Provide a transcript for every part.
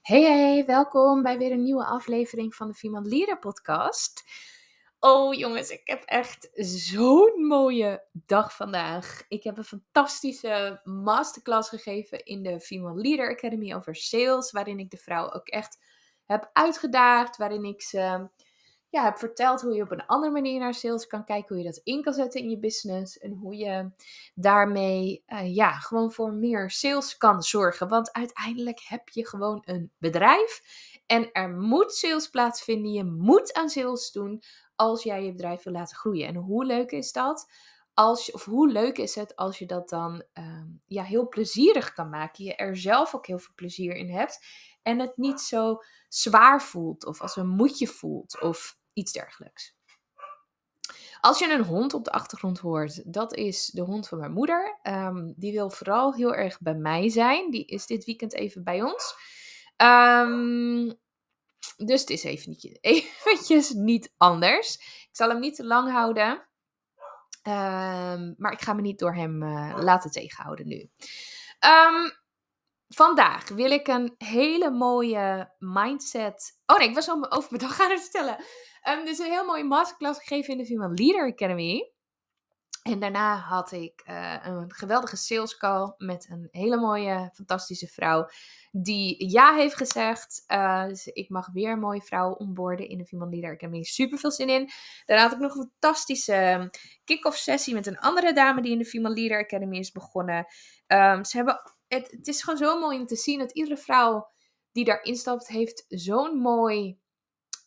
Hey, hey, welkom bij weer een nieuwe aflevering van de Female Leader podcast. Oh jongens, ik heb echt zo'n mooie dag vandaag. Ik heb een fantastische masterclass gegeven in de Female Leader Academy over sales, waarin ik de vrouw ook echt heb uitgedaagd, waarin ik ze ja, heb verteld hoe je op een andere manier naar sales kan kijken, hoe je dat in kan zetten in je business en hoe je daarmee eh, ja, gewoon voor meer sales kan zorgen. Want uiteindelijk heb je gewoon een bedrijf en er moet sales plaatsvinden. Je moet aan sales doen als jij je bedrijf wil laten groeien. En hoe leuk is dat? Als, of hoe leuk is het als je dat dan ehm, ja, heel plezierig kan maken? Je er zelf ook heel veel plezier in hebt. En het niet zo zwaar voelt, of als een moedje voelt, of iets dergelijks. Als je een hond op de achtergrond hoort, dat is de hond van mijn moeder. Ehm, die wil vooral heel erg bij mij zijn. Die is dit weekend even bij ons. Ehm, dus het is eventjes, eventjes niet anders. Ik zal hem niet te lang houden. Ehm, maar ik ga me niet door hem eh, laten tegenhouden nu. Vandaag wil ik een hele mooie mindset. Oh nee, ik was al over mijn dag aan het vertellen. Ehm, dus een heel mooie masterclass gegeven in de Fima Leader Academy. En daarna had ik eh, een geweldige sales call met een hele mooie, fantastische vrouw. Die ja heeft gezegd. Eh, dus ik mag weer een mooie vrouw onboorden in de Human Leader Academy. Super veel zin in. Daarna had ik nog een fantastische ehm, kick-off sessie met een andere dame die in de Fima Leader Academy is begonnen. Ehm, ze hebben het, het, is gewoon zo mooi om te zien dat iedere vrouw die daarin stapt, heeft zo'n mooi.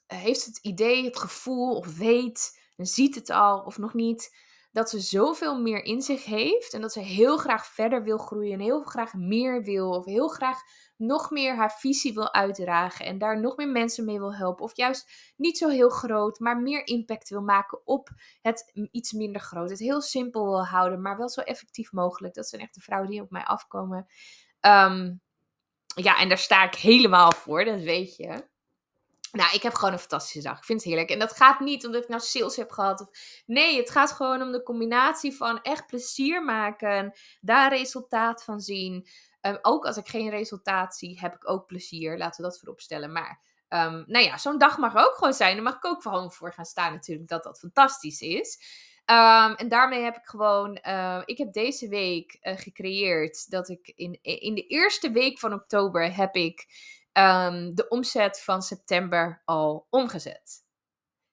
Eh, heeft het idee, het gevoel of weet, ziet het al of nog niet dat ze zoveel meer in zich heeft en dat ze heel graag verder wil groeien en heel graag meer wil of heel graag nog meer haar visie wil uitdragen en daar nog meer mensen mee wil helpen of juist niet zo heel groot, maar meer impact wil maken op het iets minder groot. Het heel simpel wil houden, maar wel zo effectief mogelijk. Dat zijn echt de vrouwen die op mij afkomen. Ehm, ja, en daar sta ik helemaal voor, dat weet je. Nou, ik heb gewoon een fantastische dag. Ik vind het heerlijk. En dat gaat niet omdat ik nou sales heb gehad. Of... Nee, het gaat gewoon om de combinatie van echt plezier maken, daar resultaat van zien. Ehm, ook als ik geen resultaat zie, heb ik ook plezier. Laten we dat voorop stellen. Maar ehm, nou ja, zo'n dag mag ook gewoon zijn. Daar mag ik ook gewoon voor gaan staan natuurlijk, dat dat fantastisch is. Ehm, en daarmee heb ik gewoon, eh, ik heb deze week eh, gecreëerd dat ik in, in de eerste week van oktober heb ik um, de omzet van september al omgezet.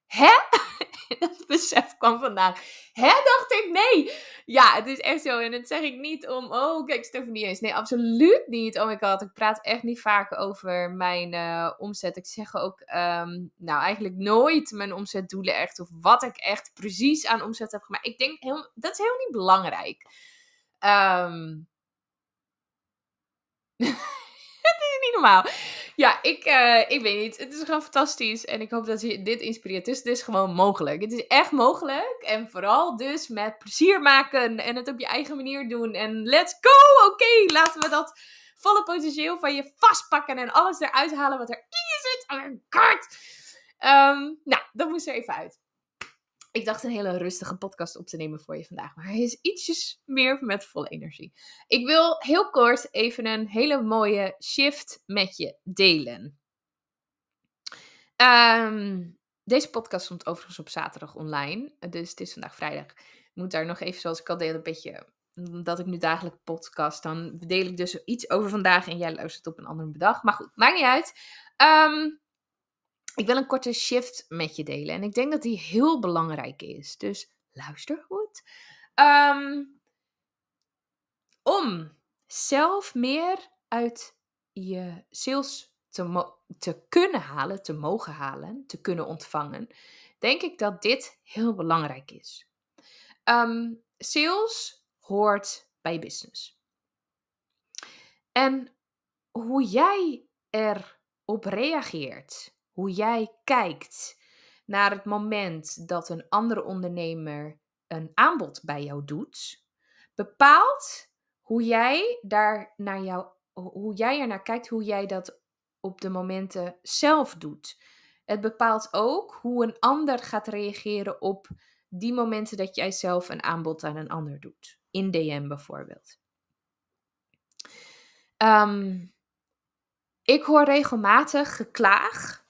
Hè? dat besef kwam vandaag. Hè, dacht ik, nee. Ja, het is echt zo. En dat zeg ik niet om, oh, kijk, Stefanie eens. Nee, absoluut niet. Oh my god, ik praat echt niet vaak over mijn eh, omzet. Ik zeg ook, ehm, nou, eigenlijk nooit mijn omzetdoelen echt. Of wat ik echt precies aan omzet heb gemaakt. Ik denk, heel, dat is helemaal niet belangrijk. Ehm het is niet normaal. Ja, ik, eh, ik weet niet. Het is gewoon fantastisch. En ik hoop dat je dit inspireert. Dus het is gewoon mogelijk. Het is echt mogelijk. En vooral dus met plezier maken. En het op je eigen manier doen. En let's go! Oké, laten we dat volle potentieel van je vastpakken. En alles eruit halen wat er in je zit. Oh my god! Ehm, nou, dat moest er even uit ik dacht een hele rustige podcast op te nemen voor je vandaag. Maar hij is ietsjes meer met volle energie. Ik wil heel kort even een hele mooie shift met je delen. Ehm, deze podcast komt overigens op zaterdag online. Dus het is vandaag vrijdag. Ik moet daar nog even, zoals ik al deelde, een beetje. Omdat ik nu dagelijk podcast. Dan deel ik dus iets over vandaag. En jij luistert op een andere dag. Maar goed, maakt niet uit. Um, ik wil een korte shift met je delen en ik denk dat die heel belangrijk is. Dus luister goed. Ehm, om zelf meer uit je sales te, te kunnen halen, te mogen halen, te kunnen ontvangen, denk ik dat dit heel belangrijk is. Ehm, sales hoort bij business. En hoe jij erop reageert, hoe jij kijkt naar het moment dat een andere ondernemer een aanbod bij jou doet, bepaalt hoe jij, daar naar jou, hoe jij er naar kijkt, hoe jij dat op de momenten zelf doet. Het bepaalt ook hoe een ander gaat reageren op die momenten dat jij zelf een aanbod aan een ander doet. In DM bijvoorbeeld. Ehm, ik hoor regelmatig geklaag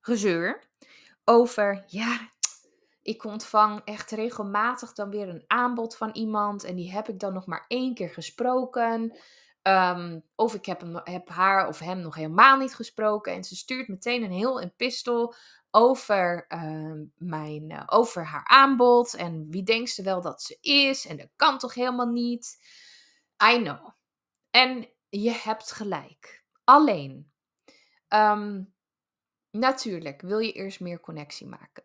gezeur over, ja, ik ontvang echt regelmatig dan weer een aanbod van iemand en die heb ik dan nog maar één keer gesproken. Ehm, of ik heb, hem, heb, haar of hem nog helemaal niet gesproken. En ze stuurt meteen een heel epistel over, ehm, mijn, eh, over haar aanbod. En wie denkt ze wel dat ze is? En dat kan toch helemaal niet? I know. En je hebt gelijk. Alleen, um, natuurlijk wil je eerst meer connectie maken.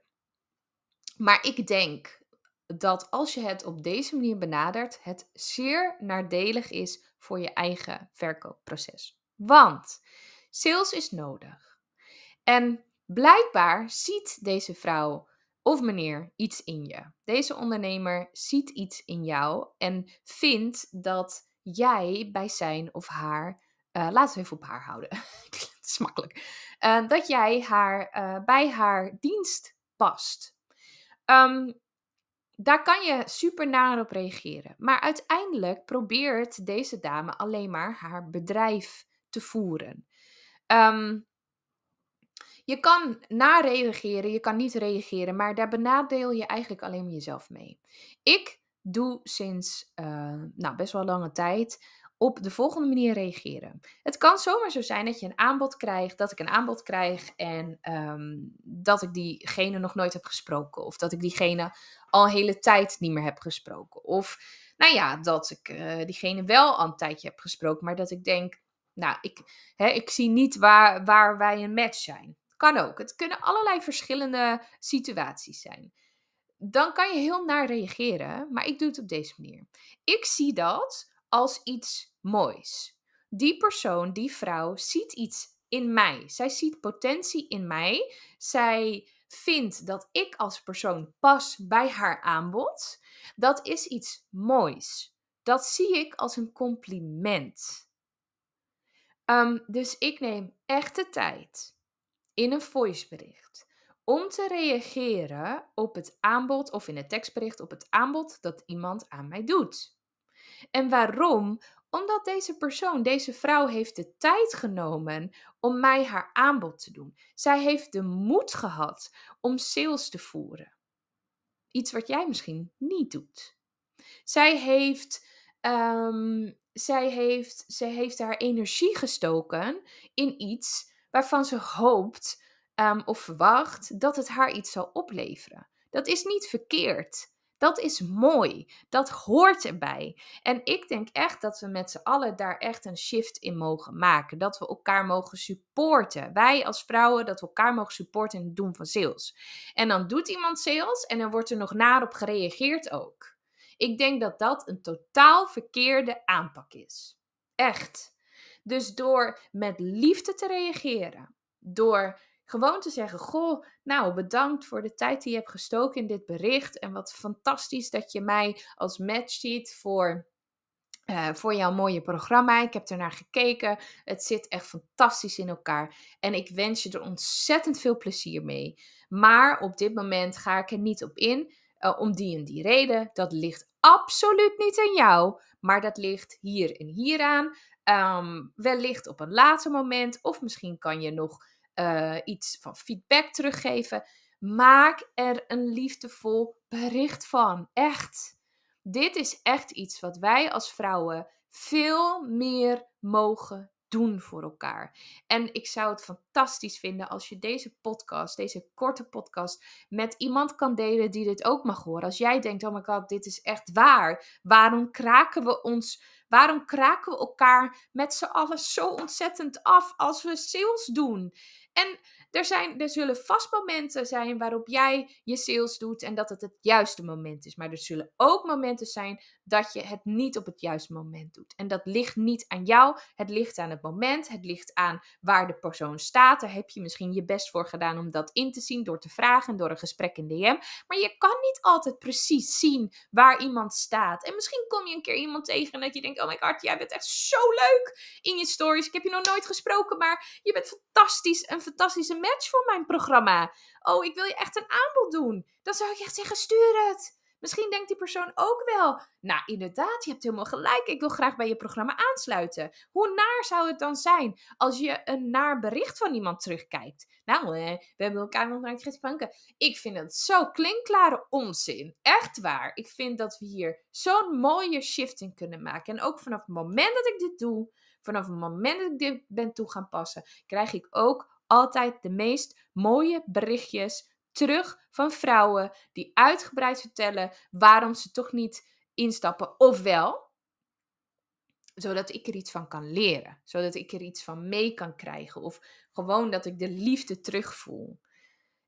Maar ik denk dat als je het op deze manier benadert, het zeer nadelig is voor je eigen verkoopproces. Want sales is nodig. En blijkbaar ziet deze vrouw of meneer iets in je. Deze ondernemer ziet iets in jou en vindt dat jij bij zijn of haar. Eh, laten we even op haar houden. dat is makkelijk. Eh, dat jij haar, eh, bij haar dienst past. Ehm, daar kan je super naar op reageren. Maar uiteindelijk probeert deze dame alleen maar haar bedrijf te voeren. Ehm, je kan reageren, je kan niet reageren, maar daar benadeel je eigenlijk alleen maar jezelf mee. Ik doe sinds eh, nou, best wel lange tijd op de volgende manier reageren. Het kan zomaar zo zijn dat je een aanbod krijgt, dat ik een aanbod krijg en ehm, dat ik diegene nog nooit heb gesproken. Of dat ik diegene al een hele tijd niet meer heb gesproken. Of nou ja, dat ik eh, diegene wel al een tijdje heb gesproken, maar dat ik denk, nou, ik, hè, ik zie niet waar, waar wij een match zijn. Kan ook. Het kunnen allerlei verschillende situaties zijn. Dan kan je heel naar reageren, maar ik doe het op deze manier. Ik zie dat als iets moois. Die persoon, die vrouw, ziet iets in mij. Zij ziet potentie in mij. Zij vindt dat ik als persoon pas bij haar aanbod. Dat is iets moois. Dat zie ik als een compliment. Ehm, dus ik neem echt de tijd in een voicebericht om te reageren op het aanbod of in het tekstbericht op het aanbod dat iemand aan mij doet. En waarom? Omdat deze persoon, deze vrouw, heeft de tijd genomen om mij haar aanbod te doen. Zij heeft de moed gehad om sales te voeren. Iets wat jij misschien niet doet. Zij heeft, ehm, zij heeft, zij heeft haar energie gestoken in iets waarvan ze hoopt ehm, of verwacht dat het haar iets zal opleveren. Dat is niet verkeerd. Dat is mooi. Dat hoort erbij. En ik denk echt dat we met z'n allen daar echt een shift in mogen maken. Dat we elkaar mogen supporten. Wij als vrouwen, dat we elkaar mogen supporten in het doen van sales. En dan doet iemand sales en dan wordt er nog naar op gereageerd ook. Ik denk dat dat een totaal verkeerde aanpak is. Echt. Dus door met liefde te reageren, door gewoon te zeggen: Goh, nou bedankt voor de tijd die je hebt gestoken in dit bericht. En wat fantastisch dat je mij als match ziet voor. Eh, voor jouw mooie programma. Ik heb ernaar gekeken. Het zit echt fantastisch in elkaar. En ik wens je er ontzettend veel plezier mee. Maar op dit moment ga ik er niet op in. Eh, om die en die reden. Dat ligt absoluut niet aan jou. Maar dat ligt hier en hier aan. Ehm, wellicht op een later moment. Of misschien kan je nog eh, iets van feedback teruggeven. Maak er een liefdevol bericht van. Echt. Dit is echt iets wat wij als vrouwen veel meer mogen doen voor elkaar. En ik zou het fantastisch vinden als je deze podcast, deze korte podcast, met iemand kan delen die dit ook mag horen. Als jij denkt, oh mijn god, dit is echt waar. Waarom kraken we ons, waarom kraken we elkaar met z'n allen zo ontzettend af als we sales doen? En er, zijn, er zullen vast momenten zijn waarop jij je sales doet en dat het het juiste moment is. Maar er zullen ook momenten zijn dat je het niet op het juiste moment doet. En dat ligt niet aan jou, het ligt aan het moment, het ligt aan waar de persoon staat. Daar heb je misschien je best voor gedaan om dat in te zien door te vragen, door een gesprek in DM. Maar je kan niet altijd precies zien waar iemand staat. En misschien kom je een keer iemand tegen dat je denkt, oh my god, jij bent echt zo leuk in je stories. Ik heb je nog nooit gesproken, maar je bent fantastisch. Een fantastische match voor mijn programma. Oh, ik wil je echt een aanbod doen. Dan zou ik echt zeggen, stuur het. Misschien denkt die persoon ook wel, nou inderdaad, je hebt helemaal gelijk. Ik wil graag bij je programma aansluiten. Hoe naar zou het dan zijn als je een naar bericht van iemand terugkijkt? Nou, eh, we hebben elkaar nog naar gesproken. Ik vind dat zo klinkklare onzin. Echt waar. Ik vind dat we hier zo'n mooie shift in kunnen maken. En ook vanaf het moment dat ik dit doe, vanaf het moment dat ik dit ben toe gaan passen, krijg ik ook altijd de meest mooie berichtjes terug van vrouwen die uitgebreid vertellen waarom ze toch niet instappen. Ofwel, zodat ik er iets van kan leren, zodat ik er iets van mee kan krijgen of gewoon dat ik de liefde terugvoel.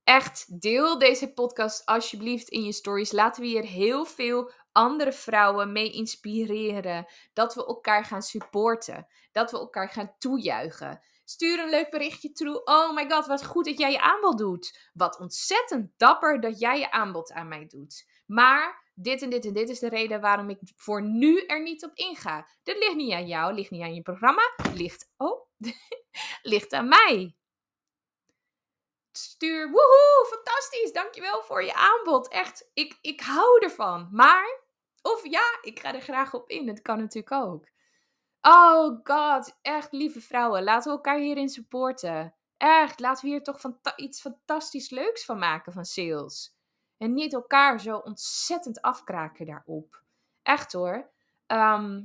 Echt, deel deze podcast alsjeblieft in je stories. Laten we hier heel veel andere vrouwen mee inspireren. Dat we elkaar gaan supporten. Dat we elkaar gaan toejuichen. Stuur een leuk berichtje toe. Oh my god, wat goed dat jij je aanbod doet. Wat ontzettend dapper dat jij je aanbod aan mij doet. Maar dit en dit en dit is de reden waarom ik voor nu er niet op inga. Dit ligt niet aan jou, ligt niet aan je programma, ligt, oh, ligt aan mij. Stuur, woehoe, fantastisch, dankjewel voor je aanbod. Echt, ik, ik hou ervan. Maar, of ja, ik ga er graag op in, dat kan natuurlijk ook. Oh god, echt lieve vrouwen, laten we elkaar hierin supporten. Echt, laten we hier toch iets fantastisch leuks van maken van sales. En niet elkaar zo ontzettend afkraken daarop. Echt hoor. Ehm,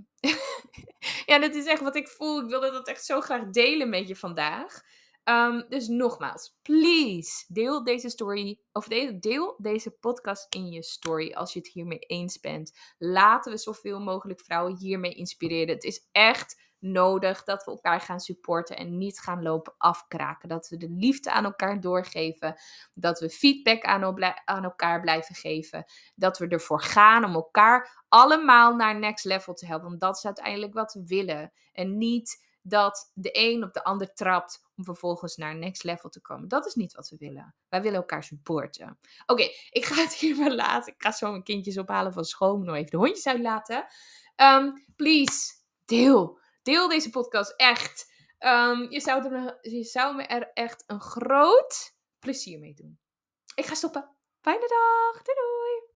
ja, dat is echt wat ik voel. Ik wilde dat echt zo graag delen met je vandaag. Ehm, dus nogmaals, please deel deze story of deel deze podcast in je story als je het hiermee eens bent. Laten we zoveel mogelijk vrouwen hiermee inspireren. Het is echt nodig dat we elkaar gaan supporten en niet gaan lopen afkraken. Dat we de liefde aan elkaar doorgeven, dat we feedback aan, aan elkaar blijven geven, dat we ervoor gaan om elkaar allemaal naar next level te helpen. Want dat is uiteindelijk wat we willen. En niet dat de een op de ander trapt om vervolgens naar next level te komen. Dat is niet wat we willen. Wij willen elkaar supporten. Oké, ik ga het hier maar laten. Ik ga zo mijn kindjes ophalen van school. Nog even de hondjes uitlaten. Um, please, deel. Deel deze podcast echt. Ehm, je, zou er, je zou me er echt een groot plezier mee doen. Ik ga stoppen. Fijne dag. Doei doei.